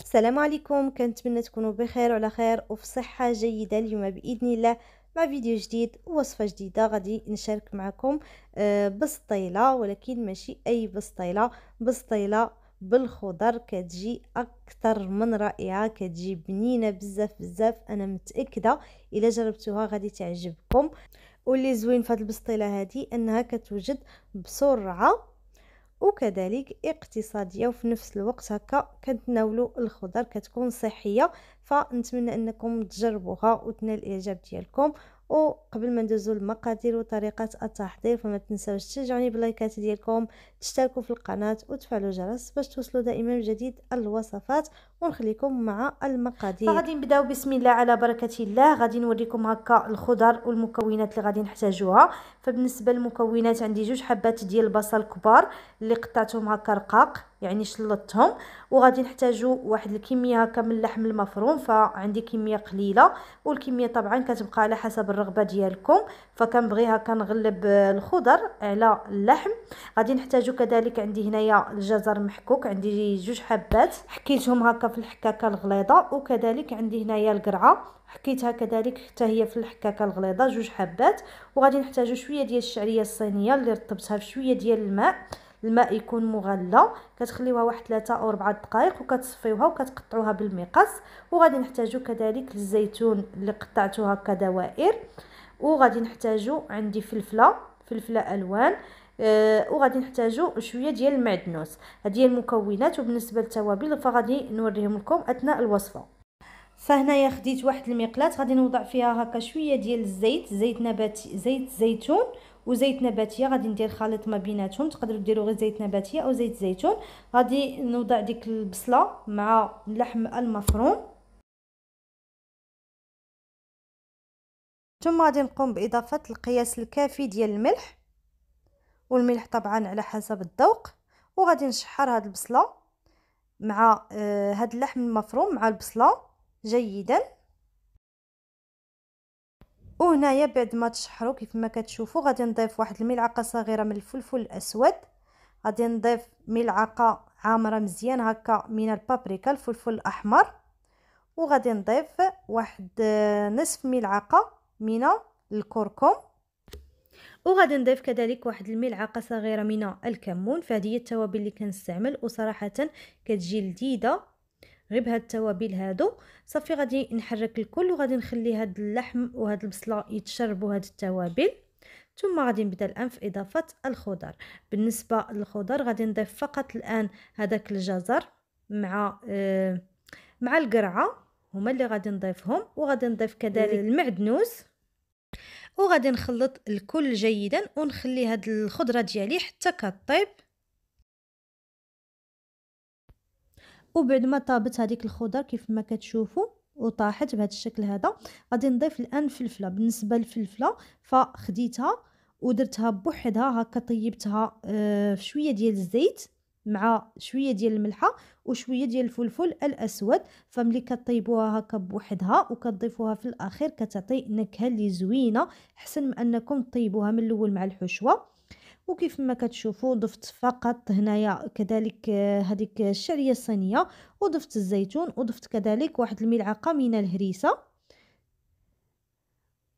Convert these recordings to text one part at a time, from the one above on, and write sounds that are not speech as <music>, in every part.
السلام عليكم كنتمنى تكونوا بخير وعلى خير وفي صحه جيده اليوم باذن الله مع فيديو جديد ووصفه جديده غادي نشارك معكم آه، بسطيله ولكن ماشي اي بسطيله بسطيله بالخضر كتجي اكثر من رائعه كتجي بنينه بزاف بزاف انا متاكده الا جربتوها غادي تعجبكم واللي زوين في هذه البسطيله هذه انها كتوجد بسرعه وكذلك اقتصاديه وفي نفس الوقت هكا كنتناولوا الخضر كتكون صحيه فنتمنى انكم تجربوها وتنال الاعجاب ديالكم وقبل ما ندوزو المقادير وطريقه التحضير فما تنساوش تشجعوني باللايكات ديالكم تشتركوا في القناه وتفعلوا الجرس باش توصلوا دائما بجديد الوصفات ونخليكم مع المقادير فغادي نبداو بسم الله على بركه الله غادي نوريكم هكا الخضر والمكونات اللي غادي نحتاجوها فبالنسبه للمكونات عندي جوج حبات ديال البصل كبار اللي قطعتهم هكا رقاق يعني شلطتهم وغادي نحتاجو واحد الكميه هكا من اللحم المفروم فعندي كميه قليله والكميه طبعا كتبقى على حسب الرغبه ديالكم فكنبغي هكا نغلب الخضر على اللحم غادي نحتاجو كذلك عندي هنايا الجزر محكوك عندي جوج حبات حكيتهم هكا في الحكاكه الغليظه وكذلك عندي هنايا القرعه حكيتها كذلك حتى هي في الحكاكه الغليظه جوج حبات وغادي نحتاجو شويه ديال الشعريه الصينيه اللي رطبتها بشويه ديال الماء الماء يكون مغلى كتخليوها واحد 3 او 4 دقائق وكتصفيوها وكتقطعوها بالمقص وغادي نحتاجو كذلك الزيتون اللي قطعتو هكا دوائر وغادي نحتاجو عندي فلفله فلفله الوان أه وغادي نحتاجو شويه ديال المعدنوس هذه هي المكونات وبالنسبه للتوابل فغادي نوريهم لكم اثناء الوصفه فهنايا خديت واحد المقلاه غادي نوضع فيها هكا شويه ديال الزيت زيت نباتي زيت زيتون وزيت نباتيه غادي ندير خليط ما بيناتهم تقدروا ديروا غير زيت نباتيه او زيت زيتون غادي نوضع ديك البصله مع اللحم المفروم ثم غادي نقوم باضافه القياس الكافي ديال الملح والملح طبعا على حسب الذوق وغادي نشحر هاد البصله مع آه، هاد اللحم المفروم مع البصله جيدا وهنايا بعد ما تشحروا كيف ما كتشوفوا غادي نضيف واحد الملعقه صغيره من الفلفل الاسود غادي نضيف ملعقه عامره مزيان هكا من البابريكا الفلفل الاحمر وغادي نضيف واحد آه، نصف ملعقه من الكركم وغادي نضيف كذلك واحد الملعقه صغيره من الكمون فهذه هي التوابل اللي كنستعمل وصراحه كتجي لذيذه غير بهاد التوابل هادو صافي غادي نحرك الكل وغادي نخلي هاد اللحم وهاد البصله يتشربوا هاد التوابل ثم غادي نبدا الان في اضافه الخضر بالنسبه للخضر غادي نضيف فقط الان هذاك الجزر مع آه مع القرعه هما اللي غادي نضيفهم وغادي نضيف كذلك إيه. المعدنوس وغادي نخلط الكل جيدا ونخلي هاد الخضره ديالي حتى كطيب وبعد ما طابت هذيك الخضر كيف ما كتشوفوا وطاحت بهذا الشكل هذا غادي نضيف الان فلفله بالنسبه للفلفله فخديتها ودرتها بوحدها هكا طيبتها آه، في شويه ديال الزيت مع شويه ديال الملحه وشويه ديال الفلفل الاسود فملي كطيبوها هكا بوحدها وكتضيفوها في الاخير كتعطي نكهه اللي زوينه احسن من انكم تطيبوها من الاول مع الحشوه وكيف ما كتشوفوا ضفت فقط هنايا كذلك آه، هذيك الشعريه الصينيه وضفت الزيتون وضفت كذلك واحد الملعقه من الهريسه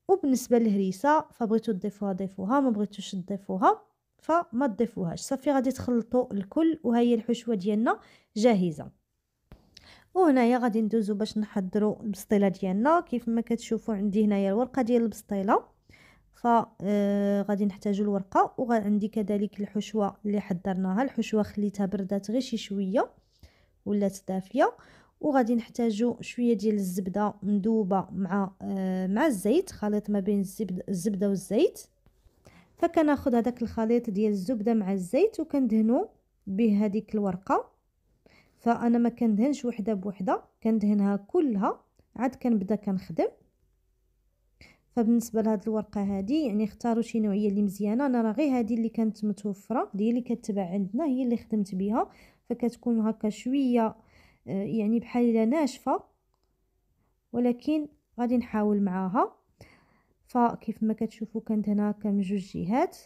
وبالنسبه للهريسه فبغيتو تضيفوها ضيفوها ما بغيتوش تضيفوها فما تضيفوهاش صافي غادي تخلطوا الكل وهي الحشوه ديالنا جاهزه وهنايا غادي ندوزو باش نحضروا البسطيله ديالنا كيف ما كتشوفوا عندي هنايا الورقه ديال البسطيله فغادي آه، نحتاجو الورقه وعندي كذلك الحشوه اللي حضرناها الحشوه خليتها بردات غير شي شويه ولات دافيه وغادي نحتاجو شويه ديال الزبده مذوبه مع آه مع الزيت خليط ما بين الزبده الزبده والزيت فكناخذ هذاك الخليط ديال الزبده مع الزيت وكندهنو به الورقه فانا ما كندهنش وحده بوحده كندهنها كلها عاد كنبدا كنخدم فبالنسبه لهاد الورقه هادي يعني اختاروا شي نوعيه اللي مزيانه انا راه غير هادي اللي كانت متوفره هي اللي كتباع عندنا هي اللي خدمت بها فكتكون هكا شويه آه، يعني بحال الا ناشفه ولكن غادي نحاول معاها فكيف ما كتشوفوا كانت هنا كم جوج جهات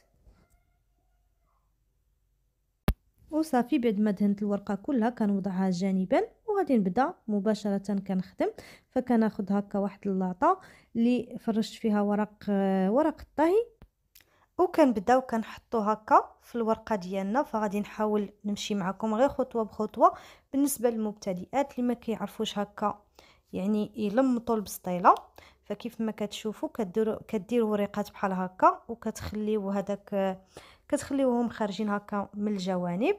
وصافي بعد ما دهنت الورقه كلها كنوضعها جانبا وغادي نبدا مباشره كنخدم فكناخذ هكا واحد اللاطه اللي فرشت فيها ورق آه، ورق الطهي وكنبداو كنحطو هكا في الورقه ديالنا فغادي نحاول نمشي معكم غير خطوه بخطوه بالنسبه للمبتدئات اللي ما كيعرفوش هكا يعني يلمطوا البسطيله فكيف ما كتشوفوا كديروا كديروا وريقات بحال هكا وكتخليوا هذاك آه، كتخليوهم خارجين هكا من الجوانب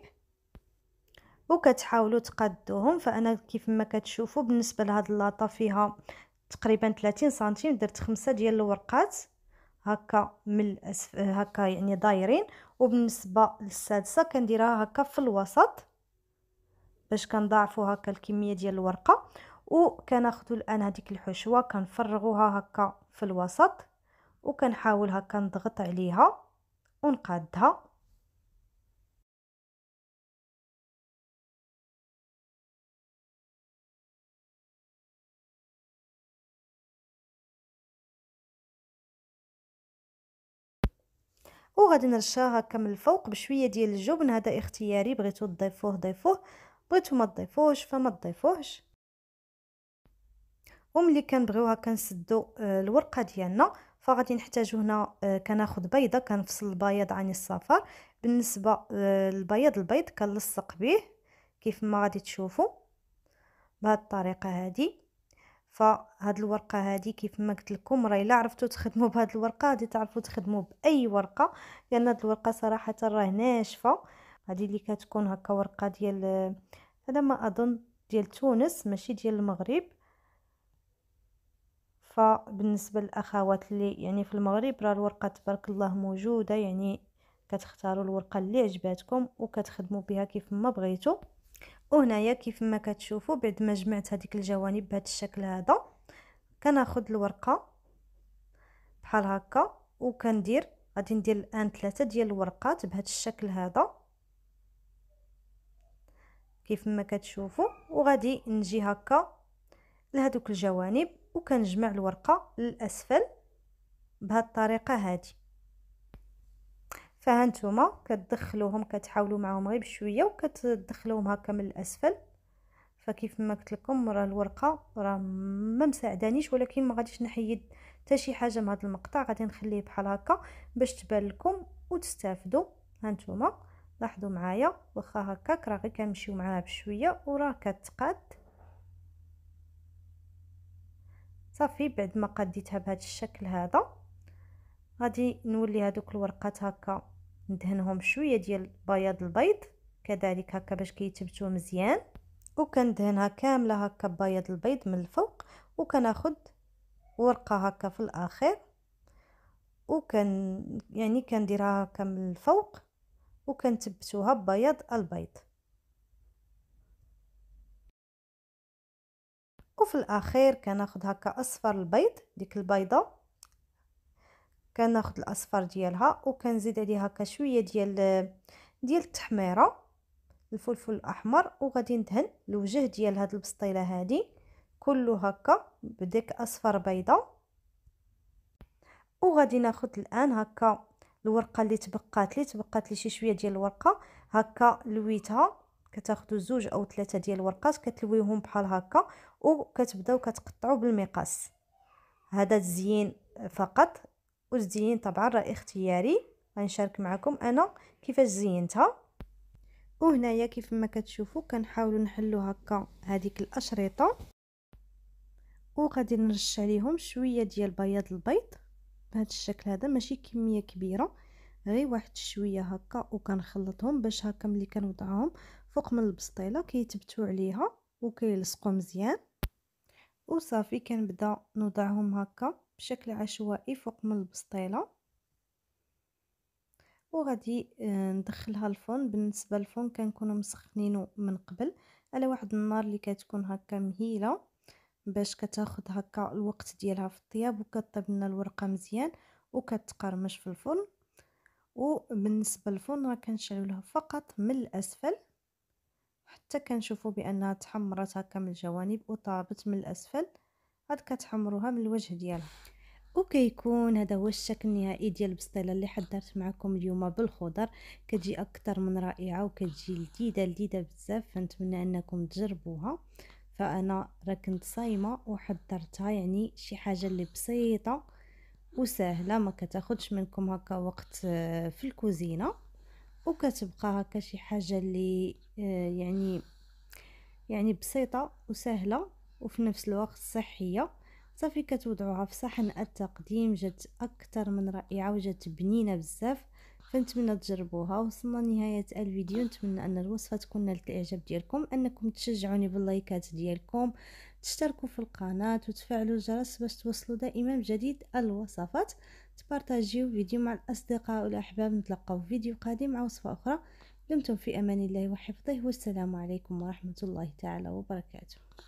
وكتحاولوا تقادوهم فانا كيف ما كتشوفوا بالنسبه لهاد اللاطه فيها تقريبا 30 سنتيم درت خمسة ديال الورقات هكا من الأسف... هكا يعني دايرين وبالنسبه للسادسه كنديرها هكا في الوسط باش كنضاعفوا هكا الكميه ديال الورقه وكناخذوا الان هذيك الحشوه كنفرغوها هكا في الوسط وكنحاول هكا نضغط عليها ونقادها وغادي نرشاها هكا من الفوق بشويه ديال الجبن هذا اختياري بغيتو تضيفوه ضيفوه بغيتو ما تضيفوهش فما تضيفوهش وملي كنبغيو هكا نسدو آه، الورقه ديالنا فغادي نحتاجو هنا آه، كناخد بيضه كنفصل البياض عن الصفر بالنسبه آه، للبياض البيض كنلصق به كيف ما غادي تشوفوا بهذه الطريقه هذه فهاد الورقه هادي كيف ما قلت لكم راه الا عرفتوا تخدموا <laughs> بهاد الورقه غادي تعرفوا تخدموا باي ورقه لان هاد الورقه صراحه راه ناشفه هادي اللي كتكون هكا ورقه ديال آه، هذا ما اظن ديال تونس ماشي ديال المغرب فبالنسبه للاخوات اللي يعني في المغرب راه الورقه تبارك الله موجوده يعني كتختاروا الورقه اللي عجباتكم وكتخدموا بها كيف ما بغيتوا وهنايا كيف ما كتشوفوا بعد ما جمعت هذيك الجوانب بهذا الشكل هذا كناخذ الورقه بحال هكا وكندير غادي ندير الان ثلاثه ديال الورقات بهذا الشكل هذا كيف ما كتشوفوا وغادي نجي هكا لهذوك الجوانب وكنجمع الورقه للاسفل بهاد الطريقه هادي فهانتوما كتدخلوهم كتحاولوا معاهم غير بشويه وكتدخلوهم هكا من الاسفل فكيف ما قلت لكم راه الورقه راه ما مساعدانيش ولكن ما غاديش نحيد حتى شي حاجه من هذا المقطع غادي نخليه بحال هكا باش تبان لكم وتستافدوا هانتوما لاحظوا معايا واخا هكاك راه غير كنمشيو معاها بشويه وراه كتقاد صافي بعد ما قديتها بهذا الشكل هذا غادي نولي هذوك الورقات هكا ندهنهم شويه ديال بياض البيض كذلك هكا باش كيتبتو مزيان وكندهنها كامله هكا ببياض البيض من الفوق وكناخذ ورقه هكا في الاخير وكن يعني كنديرها هكا من الفوق وكنثبتوها ببياض البيض وفي الاخير كناخذ هكا اصفر البيض ديك البيضه كناخذ الاصفر ديالها وكنزيد عليها هكا شويه ديال ديال التحميره الفلفل الاحمر وغادي ندهن الوجه ديال هاد البسطيله هادي كله هكا بديك اصفر بيضه وغادي ناخذ الان هكا الورقه اللي تبقات لي تبقات لي شي شويه ديال الورقه هكا لويتها كتاخذوا زوج او ثلاثه ديال الورقات كتلويهم بحال هكا وكتبداو كتقطعوا بالمقاس هذا الزين فقط والزين طبعا راه اختياري غنشارك معكم انا كيفاش زينتها وهنايا كيف ما كتشوفوا كنحاولوا نحلو هكا هذيك الاشرطه وغادي نرش عليهم شويه ديال بياض البيض بهذا الشكل هذا ماشي كميه كبيره غير واحد شويه هكا وكنخلطهم باش هكا ملي كنوضعهم فوق من البسطيله كيتبتو عليها وكيلصقوا مزيان وصافي كنبدا نوضعهم هكا بشكل عشوائي فوق من البسطيله وغادي آه، ندخلها الفرن بالنسبه للفرن كنكونوا مسخنينو من قبل على واحد النار اللي كتكون هكا مهيله باش كتاخد هكا الوقت ديالها في الطياب وكطيب لنا الورقه مزيان وكتقرمش في الفرن وبالنسبه للفرن راه كنشعلوها فقط من الاسفل حتى كنشوفوا بانها تحمرت هكا من الجوانب وطابت من الاسفل عاد كتحمروها من الوجه ديالها وكيكون هذا هو الشكل النهائي ديال البسطيله اللي حضرت معكم اليوم بالخضر كتجي اكثر من رائعه وكتجي لذيذه لذيذه بزاف فنتمنى انكم تجربوها فانا راه كنت صايمه وحضرتها يعني شي حاجه اللي بسيطه وسهله ما كتاخدش منكم هكا وقت آه، في الكوزينه وكتبقى هكا شي حاجه اللي آه، يعني يعني بسيطه وسهله وفي نفس الوقت صحيه صافي كتوضعوها في صحن التقديم جات اكثر من رائعه وجات بنينه بزاف فنتمنى تجربوها وصلنا لنهايه الفيديو نتمنى ان الوصفه تكون نالت الاعجاب ديالكم انكم تشجعوني باللايكات ديالكم تشتركوا في القناه وتفعلوا الجرس باش توصلوا دائما بجديد الوصفات تبارتاجيو فيديو مع الأصدقاء والأحباب نتلقاو فيديو قادم مع وصفة أخرى دمتم في أمان الله وحفظه والسلام عليكم ورحمة الله تعالى وبركاته